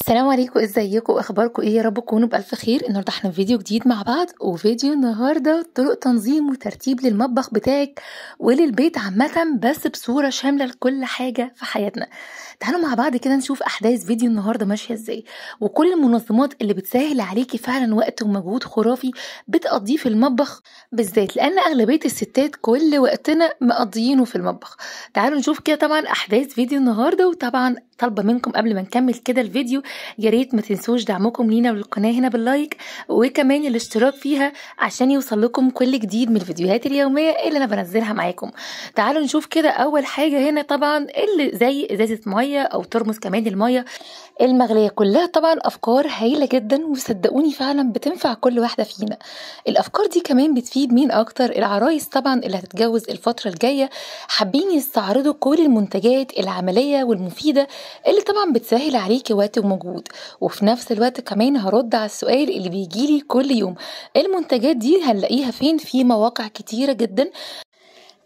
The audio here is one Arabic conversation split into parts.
السلام عليكم ازيكم اخباركم ايه يا رب تكونوا بالف خير النهارده احنا في فيديو جديد مع بعض وفيديو النهارده طرق تنظيم وترتيب للمطبخ بتاعك وللبيت عامه بس بصوره شامله لكل حاجه في حياتنا تعالوا مع بعض كده نشوف احداث فيديو النهارده ماشيه ازاي وكل المنظمات اللي بتسهل عليكي فعلا وقت ومجهود خرافي بتقضيه في المطبخ بالذات لان اغلبيه الستات كل وقتنا مقضيينه في المطبخ تعالوا نشوف كده طبعا احداث فيديو النهارده وطبعا طالبه منكم قبل ما نكمل كده الفيديو يا ريت ما تنسوش دعمكم لينا وللقناه هنا باللايك وكمان الاشتراك فيها عشان يوصل لكم كل جديد من الفيديوهات اليوميه اللي انا بنزلها معاكم تعالوا نشوف كده اول حاجه هنا طبعا اللي زي ازازه ميه او ترمس كمان الميه المغليه كلها طبعا افكار هايله جدا وصدقوني فعلا بتنفع كل واحده فينا الافكار دي كمان بتفيد مين اكتر العرايس طبعا اللي هتتجوز الفتره الجايه حابين يستعرضوا كل المنتجات العمليه والمفيده اللي طبعا بتسهل عليكي وقت ومجهود وفي نفس الوقت كمان هرد على السؤال اللي بيجيلي كل يوم المنتجات دي هنلاقيها فين في مواقع كتيرة جدا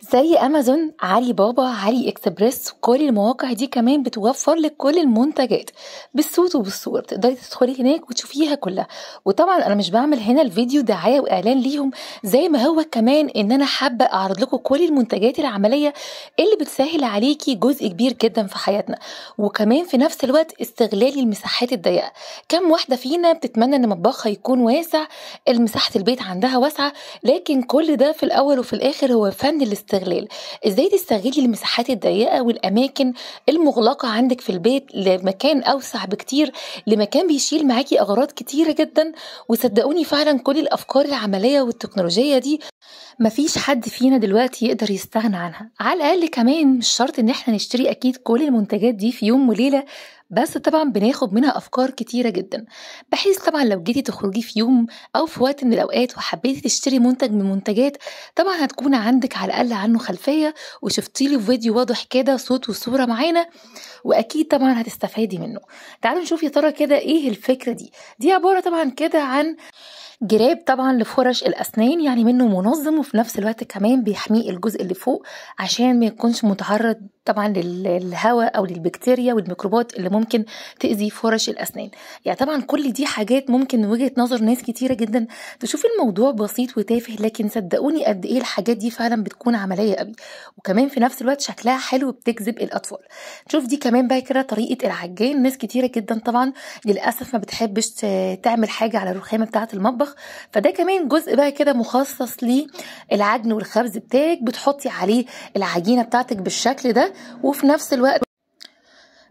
زي امازون علي بابا علي اكسبريس كل المواقع دي كمان بتوفر لك كل المنتجات بالصوت وبالصور تقدري تدخلي هناك وتشوفيها كلها وطبعا انا مش بعمل هنا الفيديو دعايه واعلان ليهم زي ما هو كمان ان انا حابه اعرض لكم كل المنتجات العمليه اللي بتسهل عليكي جزء كبير جدا في حياتنا وكمان في نفس الوقت استغلال المساحات الضيقه كم واحده فينا بتتمنى ان مطبخها يكون واسع مساحه البيت عندها واسعه لكن كل ده في الاول وفي الاخر هو فن الاستغلال الاستغلال ازاي تستغلي المساحات الضيقه والاماكن المغلقه عندك في البيت لمكان اوسع بكتير لمكان بيشيل معاكي اغراض كتيره جدا وصدقوني فعلا كل الافكار العمليه والتكنولوجيه دي مفيش حد فينا دلوقتي يقدر يستغنى عنها على الاقل كمان مش شرط ان احنا نشتري اكيد كل المنتجات دي في يوم وليله بس طبعا بناخد منها أفكار كتيرة جدا بحيث طبعا لو جيتي تخرجي في يوم أو في وقت من الأوقات وحبيتي تشتري منتج من منتجات طبعا هتكون عندك على الأقل عنه خلفية وشفتي له فيديو واضح كده صوت وصورة معانا وأكيد طبعا هتستفادي منه تعالوا نشوف يا ترى كده إيه الفكرة دي دي عبارة طبعا كده عن جراب طبعا لفرش الاسنان يعني منه منظم وفي نفس الوقت كمان بيحميه الجزء اللي فوق عشان ما يكونش متعرض طبعا للهواء او للبكتيريا والميكروبات اللي ممكن تاذي فرش الاسنان يعني طبعا كل دي حاجات ممكن من وجهه نظر ناس كتيره جدا تشوف الموضوع بسيط وتافه لكن صدقوني قد ايه الحاجات دي فعلا بتكون عمليه قوي وكمان في نفس الوقت شكلها حلو بتجذب الاطفال شوف دي كمان بقى كده طريقه العجان ناس كتيره جدا طبعا للاسف ما بتحبش تعمل حاجه على الرخامه بتاعه المطبخ فده كمان جزء بقى كده مخصص للعجن والخبز بتاعك بتحطي عليه العجينه بتاعتك بالشكل ده وفي نفس الوقت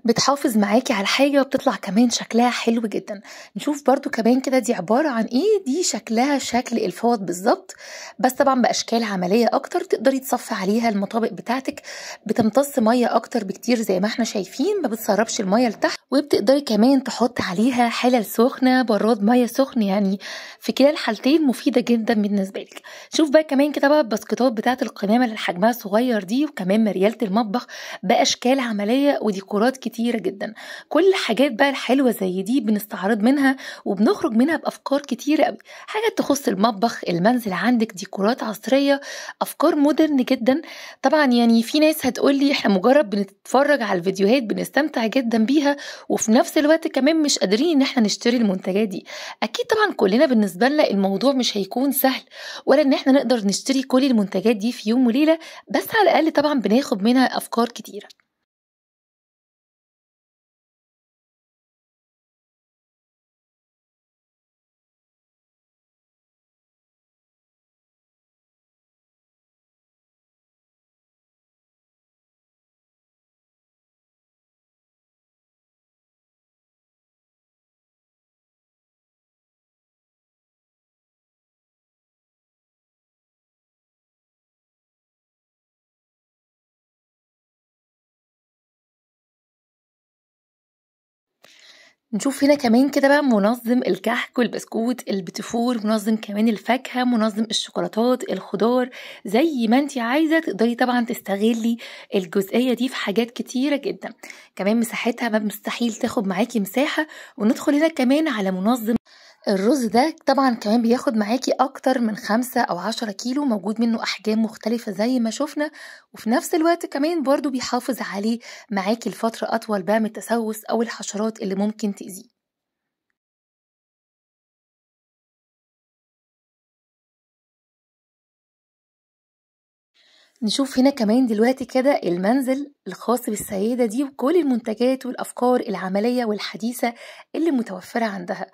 بتحافظ معاكي على حاجة وبتطلع كمان شكلها حلو جدا نشوف برضو كمان كده دي عبارة عن ايه دي شكلها شكل الفوط بالظبط بس طبعا بأشكال عملية أكتر تقدري تصفي عليها المطابق بتاعتك بتمتص مية أكتر بكتير زي ما احنا شايفين ما بتسربش المية لتحت وبتقدري كمان تحط عليها حلل سخنة براد مية سخن يعني في كلا الحالتين مفيدة جدا بالنسبة لك شوف بقى كمان كده بقى البسكوتات بتاعة القمامة اللي حجمها صغير دي وكمان مريالة المطبخ بأشكال عملية وديكورات كتير كتيرة جدا كل الحاجات بقى الحلوة زي دي بنستعرض منها وبنخرج منها بأفكار كتيرة قوي حاجات تخص المطبخ المنزل عندك ديكورات عصرية أفكار مودرن جدا طبعا يعني في ناس هتقولي احنا مجرد بنتفرج على الفيديوهات بنستمتع جدا بيها وفي نفس الوقت كمان مش قادرين ان احنا نشتري المنتجات دي اكيد طبعا كلنا بالنسبة لنا الموضوع مش هيكون سهل ولا ان احنا نقدر نشتري كل المنتجات دي في يوم وليلة بس على الاقل طبعا بناخد منها افكار كتيره نشوف هنا كمان كده بقى منظم الكحك والبسكوت البتفور منظم كمان الفاكهة منظم الشوكولاتات الخضار زي ما انت عايزة تقدري طبعا تستغلي الجزئية دي في حاجات كتيرة جدا كمان مساحتها مستحيل تاخد معاكي مساحة وندخل هنا كمان على منظم الرز ده طبعا كمان بياخد معاكي اكتر من خمسة او عشرة كيلو موجود منه احجام مختلفة زي ما شفنا وفي نفس الوقت كمان برضو بيحافظ عليه معاكي لفترة اطول بقى من التسوس او الحشرات اللي ممكن تأذيه نشوف هنا كمان دلوقتي كده المنزل الخاص بالسيدة دي وكل المنتجات والأفكار العملية والحديثة اللي متوفرة عندها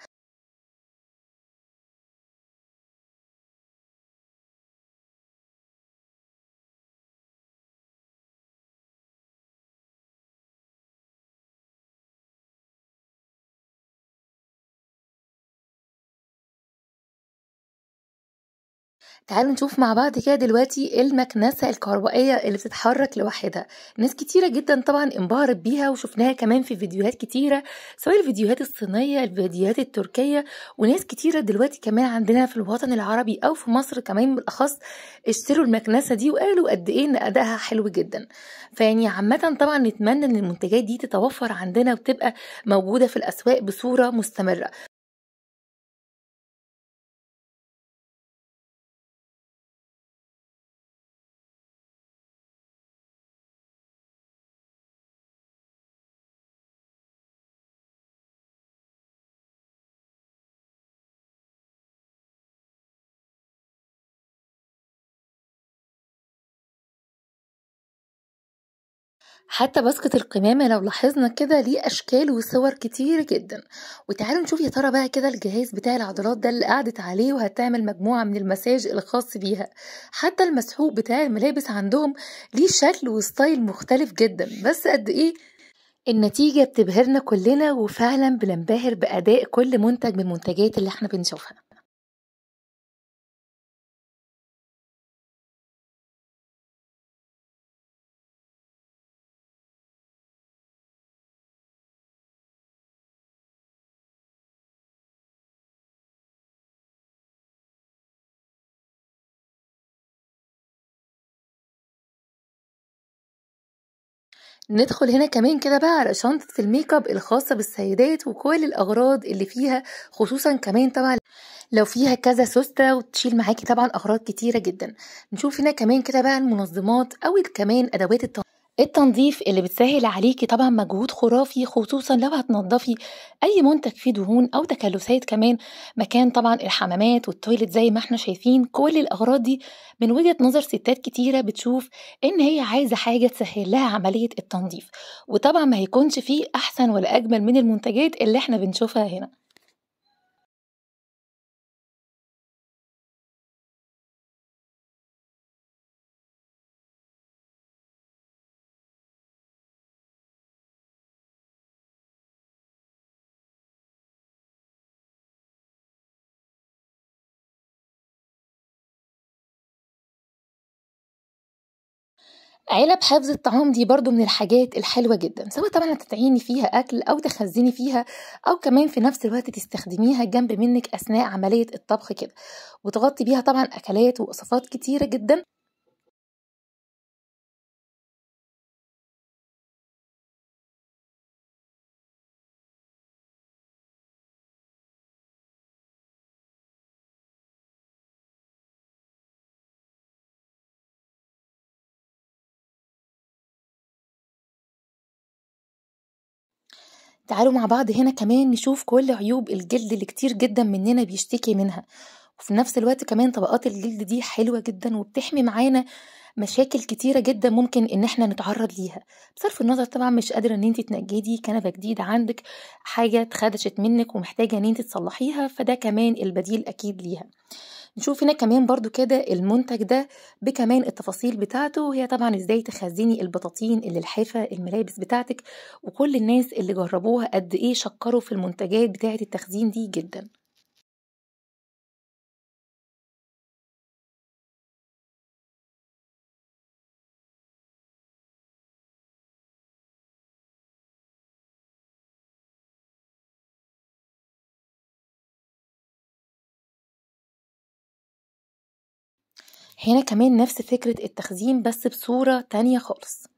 تعالوا نشوف مع بعض كده دلوقتي إيه المكنسة الكهربائية اللي بتتحرك لوحدها ناس كتيرة جدا طبعا انبهرت بيها وشفناها كمان في فيديوهات كتيرة سواء الفيديوهات الصينية الفيديوهات التركية وناس كتيرة دلوقتي كمان عندنا في الوطن العربي أو في مصر كمان بالأخص اشتروا المكنسة دي وقالوا قد إيه إن أدائها حلو جدا فيعني عامة طبعا نتمنى إن المنتجات دي تتوفر عندنا وتبقى موجودة في الأسواق بصورة مستمرة حتى باسكت القمامة لو لاحظنا كده ليه أشكال وصور كتير جدا وتعالوا نشوف يا ترى بقى كده الجهاز بتاع العضلات ده اللي قعدت عليه وهتعمل مجموعة من المساج الخاص بيها حتى المسحوق بتاع الملابس عندهم ليه شكل وستايل مختلف جدا بس قد إيه النتيجة بتبهرنا كلنا وفعلا بننبهر بأداء كل منتج من منتجات اللي احنا بنشوفها ندخل هنا كمان كده بقى على شنطة الميك اب الخاصة بالسيدات وكل الأغراض اللي فيها خصوصا كمان طبعا لو فيها كذا سوستة وتشيل معاكي طبعا أغراض كتيرة جدا نشوف هنا كمان كده بقى المنظمات أو كمان أدوات التنظيم إيه التنظيف اللي بتسهل عليكي طبعا مجهود خرافي خصوصا لو هتنضفي اي منتج فيه دهون او تكلسات كمان مكان طبعا الحمامات والتويلت زي ما احنا شايفين كل الاغراض دي من وجهه نظر ستات كتيره بتشوف ان هي عايزه حاجه تسهل لها عمليه التنظيف وطبعا ما هيكونش فيه احسن ولا اجمل من المنتجات اللي احنا بنشوفها هنا علب حفظ الطعام دي برضو من الحاجات الحلوة جدا سواء طبعا هتتعيني فيها أكل أو تخزني فيها أو كمان في نفس الوقت تستخدميها جنب منك أثناء عملية الطبخ كده وتغطي بيها طبعا أكلات ووصفات كتيرة جدا تعالوا مع بعض هنا كمان نشوف كل عيوب الجلد اللي كتير جدا مننا بيشتكي منها وفي نفس الوقت كمان طبقات الجلد دي حلوة جدا وبتحمي معانا مشاكل كتيرة جدا ممكن ان احنا نتعرض ليها بصرف النظر طبعا مش قادرة ان انت تنجدي كنبة جديدة عندك حاجة اتخدشت منك ومحتاجة ان انت تصلحيها فده كمان البديل اكيد ليها نشوف هنا كمان برضو كده المنتج ده بكمان التفاصيل بتاعته وهي طبعا ازاي تخزني البطاطين اللي الحافه الملابس بتاعتك وكل الناس اللي جربوها قد ايه شكروا في المنتجات بتاعه التخزين دي جدا هنا كمان نفس فكرة التخزين بس بصورة تانية خالص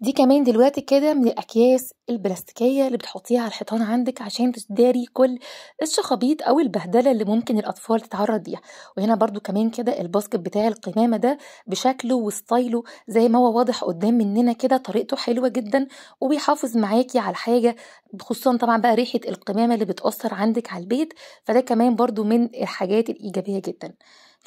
دي كمان دلوقتي كده من الاكياس البلاستيكيه اللي بتحطيها على الحيطان عندك عشان تداري كل الشخابيط او البهدله اللي ممكن الاطفال تتعرض ليها وهنا برضو كمان كده الباسكت بتاع القمامه ده بشكله وستايله زي ما هو واضح قدام مننا كده طريقته حلوه جدا وبيحافظ معاكي على الحاجه خصوصا طبعا بقى ريحه القمامه اللي بتاثر عندك على البيت فده كمان برضو من الحاجات الايجابيه جدا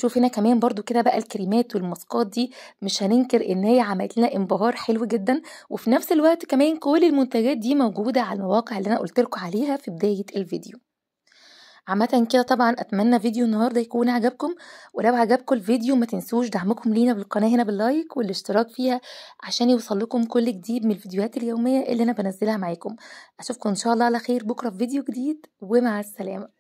شوف هنا كمان برضو كده بقى الكريمات والماسكات دي مش هننكر ان هي عملت لنا انبهار حلو جدا وفي نفس الوقت كمان كل المنتجات دي موجوده على المواقع اللي انا قلت لكم عليها في بدايه الفيديو عامة كده طبعا اتمنى فيديو النهارده يكون عجبكم ولو عجبكم الفيديو ما تنسوش دعمكم لينا بالقناه هنا باللايك والاشتراك فيها عشان يوصل لكم كل جديد من الفيديوهات اليوميه اللي انا بنزلها معاكم اشوفكم ان شاء الله على خير بكره في فيديو جديد ومع السلامه